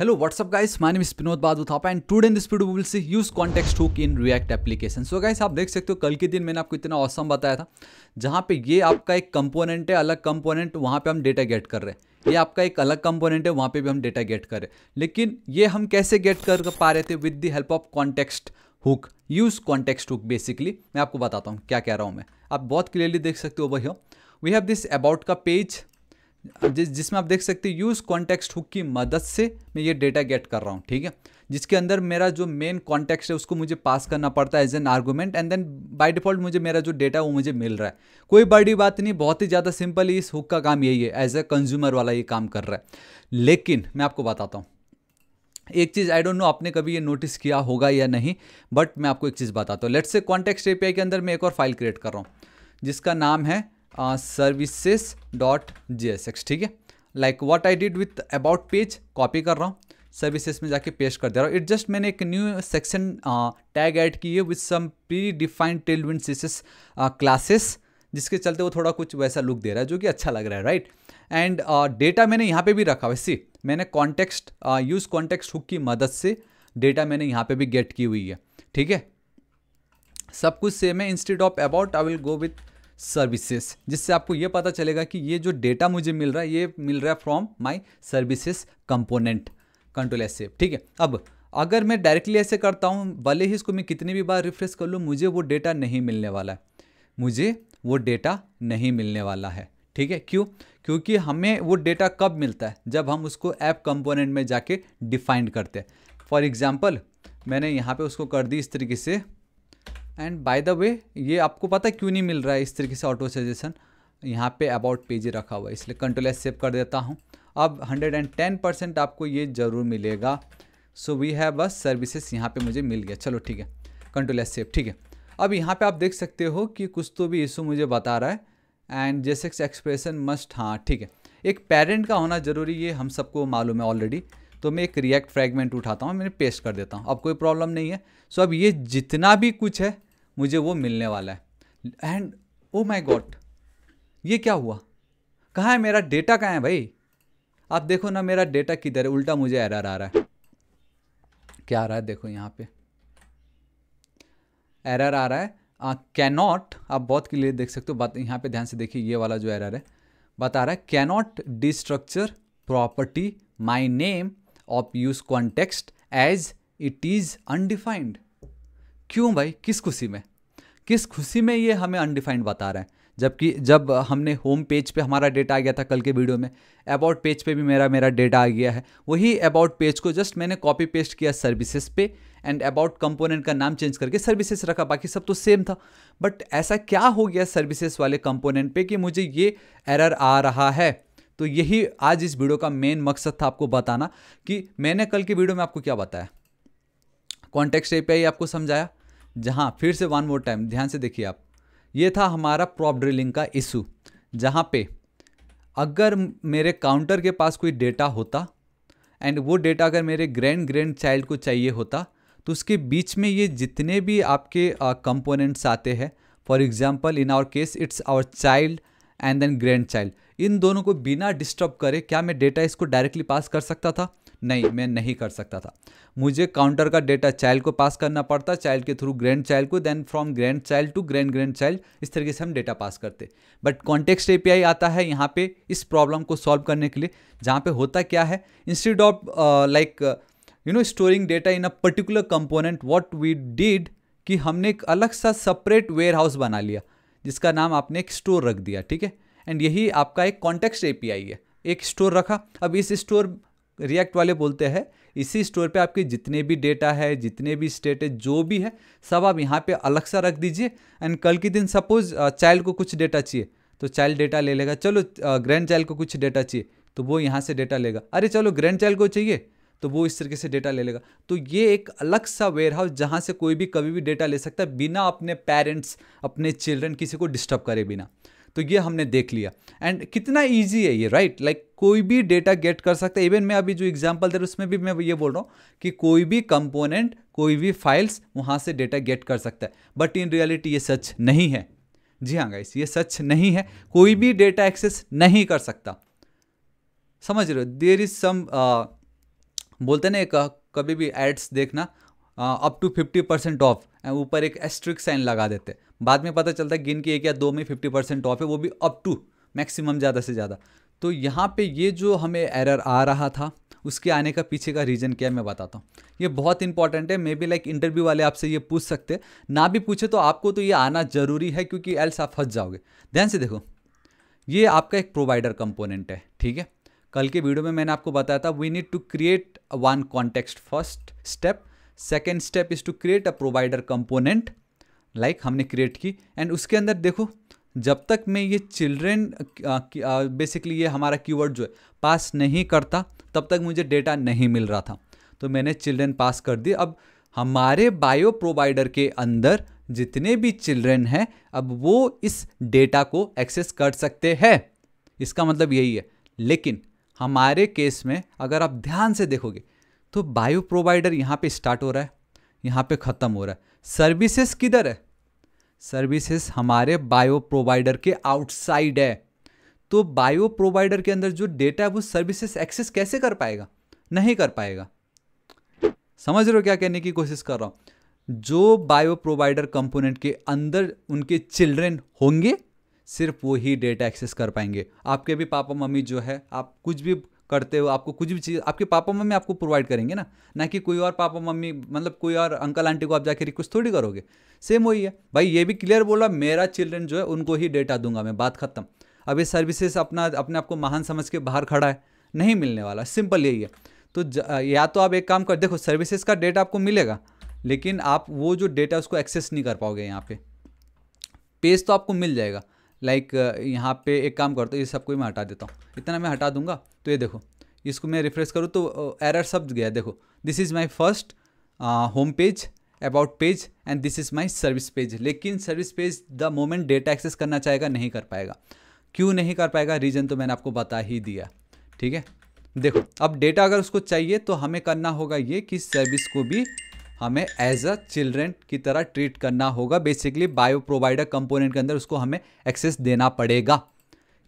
Hello, what's up guys? My name is Pinod Badu Thapa and today in this video we will see use context hook in React application. So guys आप देख सकते हो कल के दिन मैंने आपको इतना औसम बताया था जहाँ पे ये आपका एक कंपोनेंट है अलग कंपोनेंट वहाँ पे हम डेटा गेट कर रहे हैं ये आपका एक अलग कंपोनेंट है वहाँ पे भी हम डेटा गेट कर रहे हैं लेकिन ये हम कैसे गेट कर पा रहे थे with the help of context hook use context hook basically मैं आपको बताता हूँ क्या कह रहा हूँ मैं आप बहुत क्लियरली देख सकते हो वही हो वी हैव दिस अबाउट का पेज जिस जिसमें आप देख सकते हैं यूज़ कॉन्टेक्स्ट हुक की मदद से मैं ये डेटा गेट कर रहा हूँ ठीक है जिसके अंदर मेरा जो मेन कॉन्टेक्स्ट है उसको मुझे पास करना पड़ता है as an argument and then by default मुझे मेरा जो डेटा वो मुझे मिल रहा है कोई बड़ी बात नहीं बहुत ही ज़्यादा सिंपल इस हुक का काम यही है एज ए कंज्यूमर वाला ये काम कर रहा है लेकिन मैं आपको बताता हूँ एक चीज़ आई डोंट नो आपने कभी ये नोटिस किया होगा या नहीं बट मैं आपको एक चीज़ बताता हूँ लेट्स से कॉन्टेक्स्ट एपीआई के अंदर मैं एक और फाइल क्रिएट कर रहा हूँ जिसका नाम है services dot J S X ठीक है like what I did with about page copy कर रहा हूँ सर्विसेज में जाके पेश कर दे रहा हूँ इट जस्ट मैंने एक न्यू सेक्शन टैग ऐड की है with some predefined Tailwind CSS classes जिसके चलते वो थोड़ा कुछ वैसा लुक दे रहा है जो कि अच्छा लग रहा है राइट एंड डेटा मैंने यहाँ पे भी रखा वैसे मैंने कॉन्टेक्स्ट यूज़ कॉन्टेक्स्ट हुक की मदद से डेटा मैंने यहाँ पे भी गेट की हुई है ठीक है सब कुछ सेम है instead of about I will go with services जिससे आपको ये पता चलेगा कि ये जो डेटा मुझे मिल रहा है ये मिल रहा है from my services component control S ठीक है अब अगर मैं डायरेक्टली ऐसे करता हूँ भले ही इसको मैं कितनी भी बार रिफ्रेश कर लूँ मुझे वो डेटा नहीं मिलने वाला है मुझे वो डेटा नहीं मिलने वाला है ठीक है क्यों क्योंकि हमें वो डेटा कब मिलता है जब हम उसको ऐप कंपोनेंट में जाके डिफाइंड करते हैं फॉर एग्ज़ाम्पल मैंने यहाँ पे उसको कर दी इस तरीके से एंड बाय द वे ये आपको पता क्यों नहीं मिल रहा है इस तरीके से ऑटो सजेशन यहाँ पे अबाउट पेज रखा हुआ है इसलिए कंट्रोल एस सेव कर देता हूँ अब 110 परसेंट आपको ये ज़रूर मिलेगा सो वी हैव बस सर्विसेज यहाँ पे मुझे मिल गया चलो ठीक है कंट्रोल एस सेव ठीक है अब यहाँ पे आप देख सकते हो कि कुछ तो भी इशू मुझे बता रहा है एंड जैसे एक्सप्रेशन मस्ट हाँ ठीक है एक पेरेंट का होना ज़रूरी ये हम सबको मालूम है ऑलरेडी तो मैं एक रिएक्ट फ्रेगमेंट उठाता हूँ मैंने पेस्ट कर देता हूँ अब कोई प्रॉब्लम नहीं है सो अब ये जितना भी कुछ है मुझे वो मिलने वाला है एंड ओ माई गॉड ये क्या हुआ कहाँ है मेरा डेटा कहाँ है भाई आप देखो ना मेरा डेटा किधर है उल्टा मुझे एरर आ रहा है क्या आ रहा है देखो यहाँ पे एरर आ रहा है कैनॉट uh, आप बहुत क्लियर देख सकते हो बात यहाँ पे ध्यान से देखिए ये वाला जो एरर है बता रहा है cannot destructure property my name of use context as it is undefined क्यों भाई किस खुशी में किस खुशी में ये हमें अनडिफाइंड बता रहे हैं जबकि जब हमने होम पेज पे हमारा डेटा आ गया था कल के वीडियो में अबाउट पेज पे भी मेरा मेरा डेटा आ गया है वही अबाउट पेज को जस्ट मैंने कॉपी पेस्ट किया सर्विसेज पे एंड अबाउट कंपोनेंट का नाम चेंज करके सर्विसेज रखा बाकी सब तो सेम था बट ऐसा क्या हो गया सर्विसेज वाले कंपोनेंट पे कि मुझे ये एरर आ रहा है तो यही आज इस वीडियो का मेन मकसद था आपको बताना कि मैंने कल के वीडियो में आपको क्या बताया कॉन्टेक्स्ट ए आपको समझाया जहां फिर से वन मोर टाइम ध्यान से देखिए आप ये था हमारा प्रॉप ड्रिलिंग का इशू जहां पे अगर मेरे काउंटर के पास कोई डेटा होता एंड वो डेटा अगर मेरे ग्रैंड ग्रैंड चाइल्ड को चाहिए होता तो उसके बीच में ये जितने भी आपके कंपोनेंट्स आते हैं for example in our case it's our child and then grandchild इन दोनों को बिना डिस्टर्ब करे क्या मैं डेटा इसको डायरेक्टली पास कर सकता था नहीं मैं नहीं कर सकता था मुझे काउंटर का डेटा चाइल्ड को पास करना पड़ता चाइल्ड के थ्रू ग्रैंड चाइल्ड को then from grandchild to grand grandchild इस तरीके से हम डेटा पास करते बट कॉन्टेक्स्ट ए आता है यहाँ पे इस प्रॉब्लम को सॉल्व करने के लिए जहाँ पे होता क्या है instead of like you know storing data in a particular component what we did कि हमने एक अलग सा सेपरेट वेयर हाउस बना लिया जिसका नाम आपने एक स्टोर रख दिया ठीक है एंड यही आपका एक कॉन्टेक्स्ट एपीआई है एक स्टोर रखा अब इस स्टोर रिएक्ट वाले बोलते हैं इसी स्टोर पे आपके जितने भी डेटा है जितने भी स्टेट है जो भी है सब आप यहाँ पे अलग सा रख दीजिए एंड कल के दिन सपोज चाइल्ड को कुछ डेटा चाहिए तो चाइल्ड डेटा ले लेगा चलो ग्रैंड चाइल्ड को कुछ डेटा चाहिए तो वो यहाँ से डेटा लेगा अरे चलो ग्रैंड चाइल्ड को चाहिए तो वो इस तरीके से डेटा ले लेगा तो ये एक अलग सा वेयर हाउस जहाँ से कोई भी कभी भी डेटा ले सकता है बिना अपने पेरेंट्स अपने चिल्ड्रन किसी को डिस्टर्ब करे बिना तो ये हमने देख लिया एंड कितना ईजी है ये राइट right? लाइक like, कोई भी डेटा गेट कर सकता है इवन मैं अभी जो एग्जाम्पल दे रहा उसमें भी मैं ये बोल रहा हूँ कि कोई भी कंपोनेंट कोई भी फाइल्स वहाँ से डेटा गेट कर सकता है बट इन रियलिटी ये सच नहीं है जी हाँ गाइस ये सच नहीं है कोई भी डेटा एक्सेस नहीं कर सकता समझ रहे हो देर इज सम बोलते ना एक कभी भी एड्स देखना up to fifty percent of ऊपर एक एस्ट्रिक साइन लगा देते बाद में पता चलता है गिन के एक या दो में फिफ्टी परसेंट ऑफ है वो भी अप टू मैक्सिमम ज़्यादा से ज़्यादा तो यहाँ पे ये जो हमें एरर आ रहा था उसके आने का पीछे का रीज़न क्या है मैं बताता हूँ ये बहुत इंपॉर्टेंट है मे बी लाइक इंटरव्यू वाले आपसे ये पूछ सकते ना भी पूछे तो आपको तो ये आना ज़रूरी है क्योंकि एल्स आप फंस जाओगे ध्यान से देखो ये आपका एक प्रोवाइडर कंपोनेंट है ठीक है कल के वीडियो में मैंने आपको बताया था we need to create one context first step second step is to create a provider component like हमने क्रिएट की एंड उसके अंदर देखो जब तक मैं ये चिल्ड्रेन बेसिकली ये हमारा कीवर्ड जो है पास नहीं करता तब तक मुझे डेटा नहीं मिल रहा था तो मैंने चिल्ड्रेन पास कर दिए अब हमारे बायो प्रोवाइडर के अंदर जितने भी चिल्ड्रेन हैं अब वो इस डेटा को एक्सेस कर सकते हैं इसका मतलब यही है लेकिन हमारे केस में अगर आप ध्यान से देखोगे तो बायो प्रोवाइडर यहाँ पे स्टार्ट हो रहा है यहाँ पे ख़त्म हो रहा है सर्विसेज किधर है सर्विसेज हमारे बायो प्रोवाइडर के आउटसाइड है तो बायो प्रोवाइडर के अंदर जो डेटा है वो सर्विसेज एक्सेस कैसे कर पाएगा नहीं कर पाएगा समझ रहे हो क्या कहने की कोशिश कर रहा हूँ जो बायो प्रोवाइडर कंपोनेंट के अंदर उनके चिल्ड्रेन होंगे सिर्फ वो ही डेटा एक्सेस कर पाएंगे आपके भी पापा मम्मी जो है आप कुछ भी करते हो आपको कुछ भी चीज़ आपके पापा मम्मी आपको प्रोवाइड करेंगे ना ना कि कोई और पापा मम्मी मतलब कोई और अंकल आंटी को आप जाके रिक्वेस्ट थोड़ी करोगे सेम वही है भाई ये भी क्लियर बोला मेरा चिल्ड्रन जो है उनको ही डेटा दूंगा मैं बात खत्म अब ये सर्विसेज अपना अपने आप को महान समझ के बाहर खड़ा है नहीं मिलने वाला सिंपल यही है तो या तो आप एक काम कर देखो सर्विसेज का डेटा आपको मिलेगा लेकिन आप वो जो डेटा उसको एक्सेस नहीं कर पाओगे यहाँ पे पेज तो आपको मिल जाएगा लाइक uh, यहाँ पे एक काम करता हूँ ये सबको मैं हटा देता हूँ इतना मैं हटा दूंगा तो ये देखो इसको मैं रिफ्रेश करूँ तो एरर uh, शब्द गया देखो this is my first home page about page and this is my service page लेकिन service page the moment data access करना चाहेगा नहीं कर पाएगा क्यों नहीं कर पाएगा रीज़न तो मैंने आपको बता ही दिया ठीक है देखो अब डेटा अगर उसको चाहिए तो हमें करना होगा ये कि सर्विस को भी हमें एज अ चिल्ड्रन की तरह ट्रीट करना होगा बेसिकली बायो प्रोवाइडर कंपोनेंट के अंदर उसको हमें एक्सेस देना पड़ेगा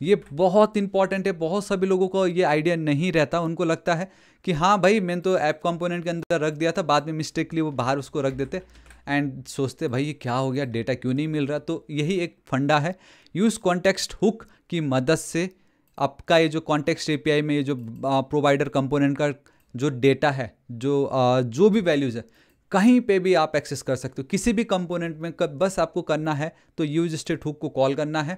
ये बहुत इंपॉर्टेंट है बहुत सभी लोगों को ये आइडिया नहीं रहता उनको लगता है कि हाँ भाई मैंने तो ऐप कंपोनेंट के अंदर रख दिया था बाद में मिस्टेकली वो बाहर उसको रख देते एंड सोचते भाई ये क्या हो गया डेटा क्यों नहीं मिल रहा तो यही एक फंडा है यूज़ कॉन्टेक्स्ट हुक की मदद से आपका ये जो कॉन्टेक्स्ट ए में ये जो प्रोवाइडर कंपोनेंट का जो डेटा है जो आ, जो भी वैल्यूज़ है कहीं पे भी आप एक्सेस कर सकते हो किसी भी कंपोनेंट में कर, बस आपको करना है तो यूज स्टेट हुक को कॉल करना है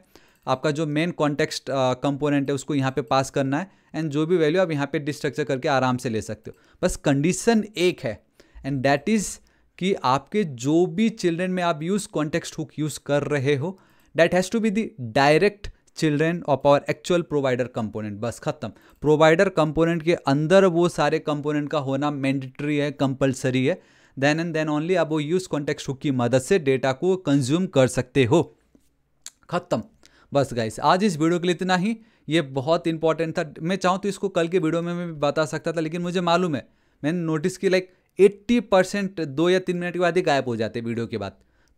आपका जो मेन कॉन्टेक्स्ट कंपोनेंट है उसको यहाँ पे पास करना है एंड जो भी वैल्यू आप यहाँ पे डिस्ट्रक्चर करके आराम से ले सकते हो बस कंडीशन एक है एंड दैट इज़ कि आपके जो भी चिल्ड्रेन में आप यूज़ कॉन्टेक्स्ट हुक यूज़ कर रहे हो that has to be the direct children of our actual provider component बस ख़त्म प्रोवाइडर कंपोनेंट के अंदर वो सारे कंपोनेंट का होना मैंडेटरी है कंपलसरी है देन एंड देन ओनली आप वो यूज़ कॉन्टेक्स्ट हुक की मदद से डेटा को कंज्यूम कर सकते हो ख़त्म बस गाइस आज इस वीडियो के लिए इतना ही ये बहुत इंपॉर्टेंट था मैं चाहूँ तो इसको कल के वीडियो में मैं बता सकता था लेकिन मुझे मालूम है मैंने नोटिस की लाइक एट्टी परसेंट दो या तीन मिनट के बाद ही गायब हो जाते वीडियो के बाद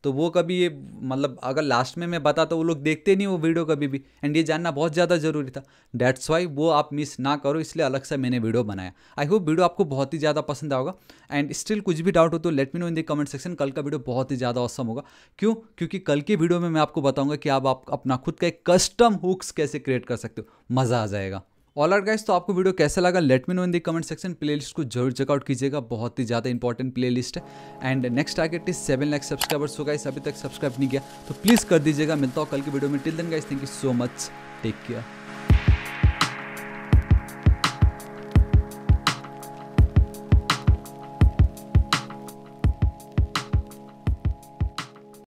तो वो कभी ये मतलब अगर लास्ट में मैं बता तो वो लोग देखते नहीं वो वीडियो कभी भी एंड ये जानना बहुत ज़्यादा ज़रूरी था डैट्स वाई वो आप मिस ना करो इसलिए अलग से मैंने वीडियो बनाया आई होप वीडियो आपको बहुत ही ज़्यादा पसंद आएगा एंड स्टिल कुछ भी डाउट हो तो let me know in the comment section कल का वीडियो बहुत ही ज़्यादा औसम होगा क्यों क्योंकि कल के वीडियो में मैं आपको बताऊँगा कि आप, आप अपना खुद का एक कस्टम हुक्स कैसे क्रिएट कर सकते हो मज़ा आ जाएगा ऑल आर गाइस तो आपको वीडियो कैसा लगा let me know in the comment section playlist को जरूर चेकआउट कीजिएगा बहुत ही ज़्यादा इंपॉर्टेंट प्लेलिस्ट है and next target is seven lakh subscribers हो गाइस अभी तक सब्सक्राइब नहीं किया तो प्लीज़ कर दीजिएगा मिलता हूँ कल की वीडियो में till then guys thank you so much take care